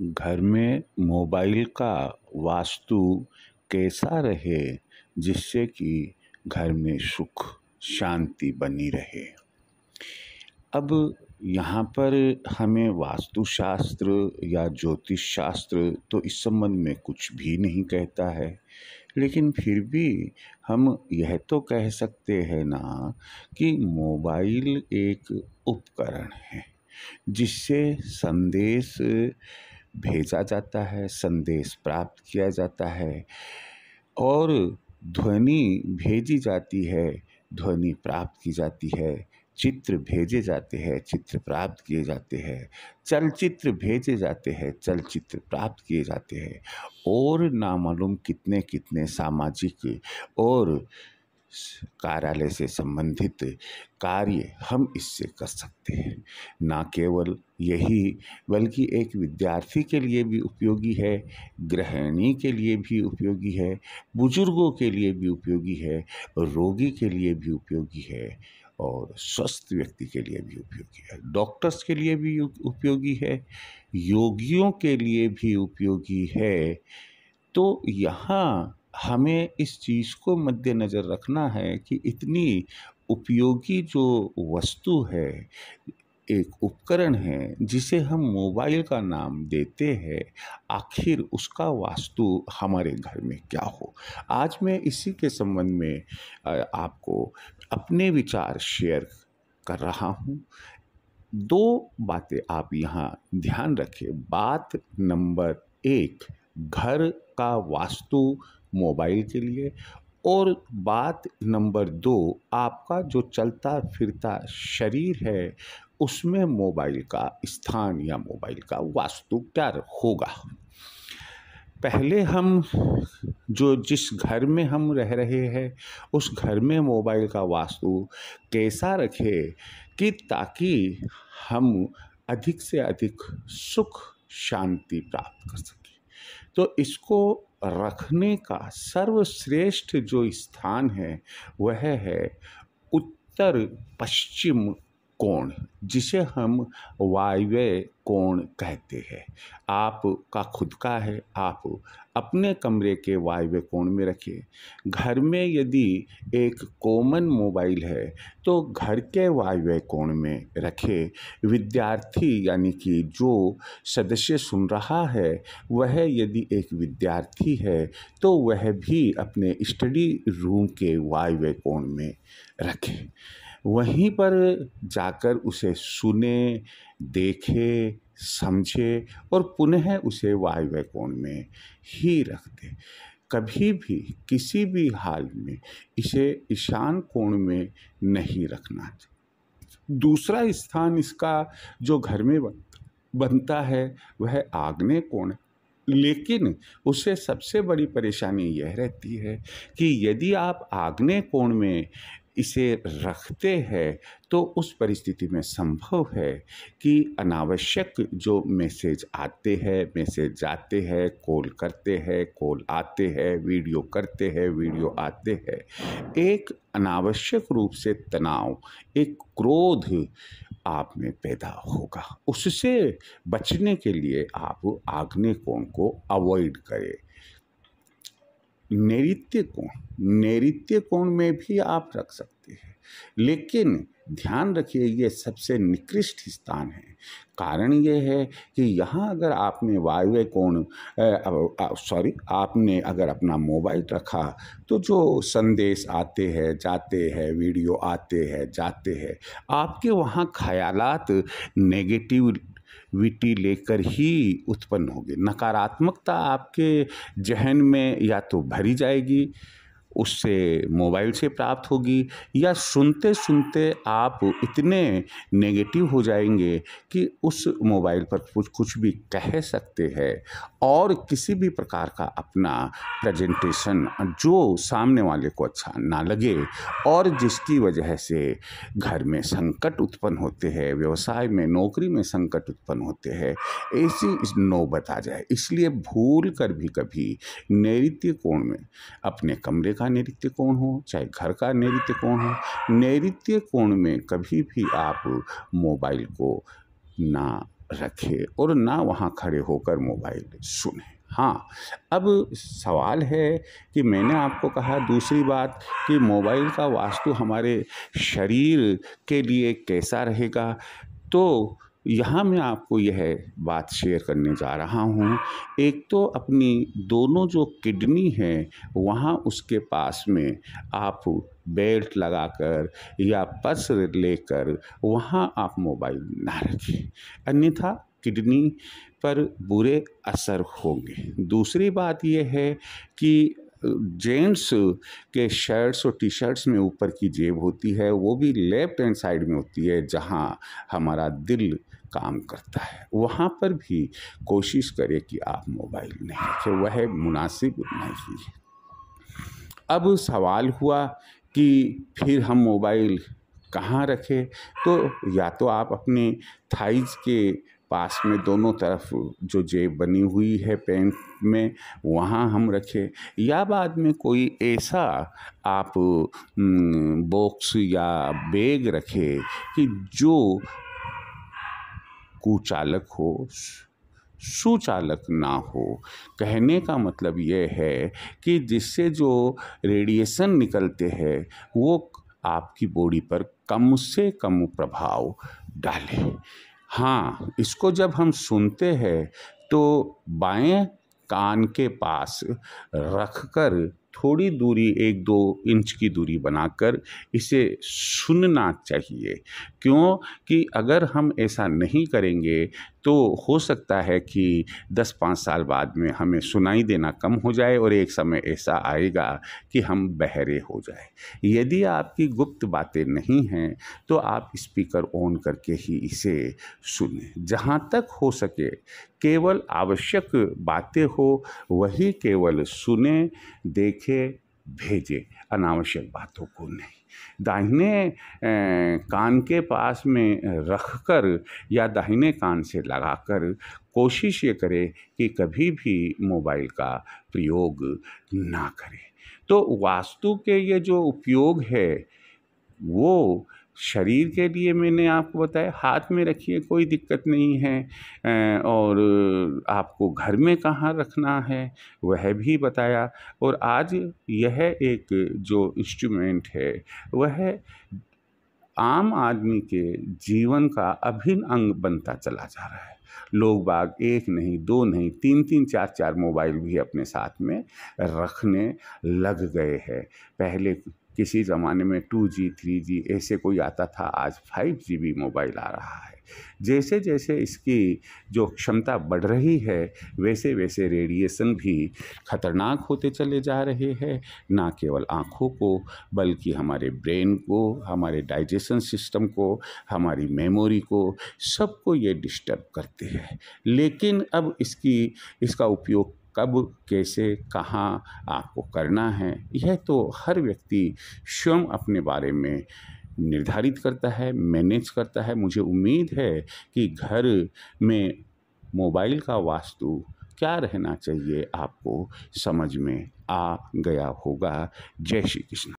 घर में मोबाइल का वास्तु कैसा रहे जिससे कि घर में सुख शांति बनी रहे अब यहाँ पर हमें वास्तुशास्त्र या ज्योतिष शास्त्र तो इस संबंध में कुछ भी नहीं कहता है लेकिन फिर भी हम यह तो कह सकते हैं ना कि मोबाइल एक उपकरण है जिससे संदेश भेजा जाता है संदेश प्राप्त किया जाता है और ध्वनि भेजी जाती है ध्वनि प्राप्त की जाती है चित्र भेजे जाते हैं चित्र प्राप्त किए जाते हैं चलचित्र भेजे जाते हैं चलचित्र प्राप्त किए जाते हैं और नामालूम कितने कितने सामाजिक और कार्यालय से संबंधित कार्य हम इससे कर सकते हैं ना केवल यही बल्कि एक विद्यार्थी के लिए भी उपयोगी है गृहिणी के लिए भी उपयोगी है बुजुर्गों के लिए भी उपयोगी है रोगी के लिए भी उपयोगी है और स्वस्थ व्यक्ति के लिए भी उपयोगी है डॉक्टर्स के लिए भी उपयोगी है योगियों के लिए भी उपयोगी है तो यहाँ हमें इस चीज़ को मद्देनज़र रखना है कि इतनी उपयोगी जो वस्तु है एक उपकरण है जिसे हम मोबाइल का नाम देते हैं आखिर उसका वास्तु हमारे घर में क्या हो आज मैं इसी के संबंध में आपको अपने विचार शेयर कर रहा हूँ दो बातें आप यहाँ ध्यान रखें बात नंबर एक घर का वास्तु मोबाइल के लिए और बात नंबर दो आपका जो चलता फिरता शरीर है उसमें मोबाइल का स्थान या मोबाइल का वास्तु क्या होगा पहले हम जो जिस घर में हम रह रहे हैं उस घर में मोबाइल का वास्तु कैसा रखे कि ताकि हम अधिक से अधिक सुख शांति प्राप्त कर सकें तो इसको रखने का सर्वश्रेष्ठ जो स्थान है वह है उत्तर पश्चिम कोण जिसे हम वायव्य कोण कहते हैं आपका खुद का है आप अपने कमरे के वायव्य कोण में रखें घर में यदि एक कॉमन मोबाइल है तो घर के वायव्य कोण में रखें विद्यार्थी यानी कि जो सदस्य सुन रहा है वह यदि एक विद्यार्थी है तो वह भी अपने स्टडी रूम के वायव्य कोण में रखें वहीं पर जाकर उसे सुने देखे समझे और पुनः उसे वायव्य वैकोण में ही रख दे कभी भी किसी भी हाल में इसे ईशान कोण में नहीं रखना दूसरा स्थान इसका जो घर में बनता है वह आग्नेय कोण है लेकिन उससे सबसे बड़ी परेशानी यह रहती है कि यदि आप आग्नेय कोण में इसे रखते हैं तो उस परिस्थिति में संभव है कि अनावश्यक जो मैसेज आते हैं मैसेज जाते हैं कॉल करते हैं कॉल आते हैं वीडियो करते हैं वीडियो आते हैं एक अनावश्यक रूप से तनाव एक क्रोध आप में पैदा होगा उससे बचने के लिए आप आग्ने कोण को अवॉइड करें नैत्य कोण नैत्य कोण में भी आप रख सकते हैं लेकिन ध्यान रखिए ये सबसे निकृष्ट स्थान है कारण ये है कि यहाँ अगर आपने वायव्य कोण सॉरी आपने अगर अपना मोबाइल रखा तो जो संदेश आते हैं जाते हैं वीडियो आते हैं जाते हैं आपके वहाँ ख्यालात नेगेटिव विटी लेकर ही उत्पन्न होगी नकारात्मकता आपके जहन में या तो भरी जाएगी उससे मोबाइल से प्राप्त होगी या सुनते सुनते आप इतने नेगेटिव हो जाएंगे कि उस मोबाइल पर कुछ कुछ भी कह सकते हैं और किसी भी प्रकार का अपना प्रेजेंटेशन जो सामने वाले को अच्छा ना लगे और जिसकी वजह से घर में संकट उत्पन्न होते हैं व्यवसाय में नौकरी में संकट उत्पन्न होते हैं ऐसी इस नौबत आ जाए इसलिए भूल कर भी कभी नैत्य कोण में अपने कमरे का का नैत्य कोण हो चाहे घर का नैत्य कोण हो नैत्य कोण में कभी भी आप मोबाइल को ना रखें और ना वहाँ खड़े होकर मोबाइल सुने हाँ अब सवाल है कि मैंने आपको कहा दूसरी बात कि मोबाइल का वास्तु हमारे शरीर के लिए कैसा रहेगा तो यहाँ मैं आपको यह बात शेयर करने जा रहा हूँ एक तो अपनी दोनों जो किडनी है वहाँ उसके पास में आप बेल्ट लगाकर या पर्स लेकर वहाँ आप मोबाइल ना रखें अन्यथा किडनी पर बुरे असर होंगे दूसरी बात यह है कि जेंट्स के शर्ट्स और टी शर्ट्स में ऊपर की जेब होती है वो भी लेफ्ट हैंड साइड में होती है जहाँ हमारा दिल काम करता है वहाँ पर भी कोशिश करें कि आप मोबाइल नहीं रखें वह मुनासिब नहीं है अब सवाल हुआ कि फिर हम मोबाइल कहाँ रखें तो या तो आप अपने थाइज के पास में दोनों तरफ जो जेब बनी हुई है पैंट में वहाँ हम रखें या बाद में कोई ऐसा आप बॉक्स या बैग रखें कि जो कुचालक हो सुचालक ना हो कहने का मतलब यह है कि जिससे जो रेडिएशन निकलते हैं वो आपकी बॉडी पर कम से कम प्रभाव डाले हाँ इसको जब हम सुनते हैं तो बाएं कान के पास रख कर थोड़ी दूरी एक दो इंच की दूरी बनाकर इसे सुनना चाहिए क्यों कि अगर हम ऐसा नहीं करेंगे तो हो सकता है कि 10-5 साल बाद में हमें सुनाई देना कम हो जाए और एक समय ऐसा आएगा कि हम बहरे हो जाए यदि आपकी गुप्त बातें नहीं हैं तो आप स्पीकर ऑन करके ही इसे सुने जहाँ तक हो सके केवल आवश्यक बातें हो वही केवल सुने देख देखे भेजे अनावश्यक बातों को नहीं दाहिने कान के पास में रख कर या दाहिने कान से लगाकर कोशिश ये करें कि कभी भी मोबाइल का प्रयोग ना करें तो वास्तु के ये जो उपयोग है वो शरीर के लिए मैंने आपको बताया हाथ में रखिए कोई दिक्कत नहीं है और आपको घर में कहाँ रखना है वह भी बताया और आज यह एक जो इंस्ट्रूमेंट है वह आम आदमी के जीवन का अभिन्न अंग बनता चला जा रहा है लोग बाग एक नहीं दो नहीं तीन तीन चार चार मोबाइल भी अपने साथ में रखने लग गए हैं पहले किसी ज़माने में टू जी थ्री जी ऐसे कोई आता था आज फाइव जी बी मोबाइल आ रहा है जैसे जैसे इसकी जो क्षमता बढ़ रही है वैसे वैसे रेडिएशन भी खतरनाक होते चले जा रहे हैं ना केवल आँखों को बल्कि हमारे ब्रेन को हमारे डाइजेशन सिस्टम को हमारी मेमोरी को सबको ये डिस्टर्ब करते हैं लेकिन अब इसकी इसका उपयोग कब कैसे कहाँ आपको करना है यह तो हर व्यक्ति स्वयं अपने बारे में निर्धारित करता है मैनेज करता है मुझे उम्मीद है कि घर में मोबाइल का वास्तु क्या रहना चाहिए आपको समझ में आ गया होगा जय श्री कृष्ण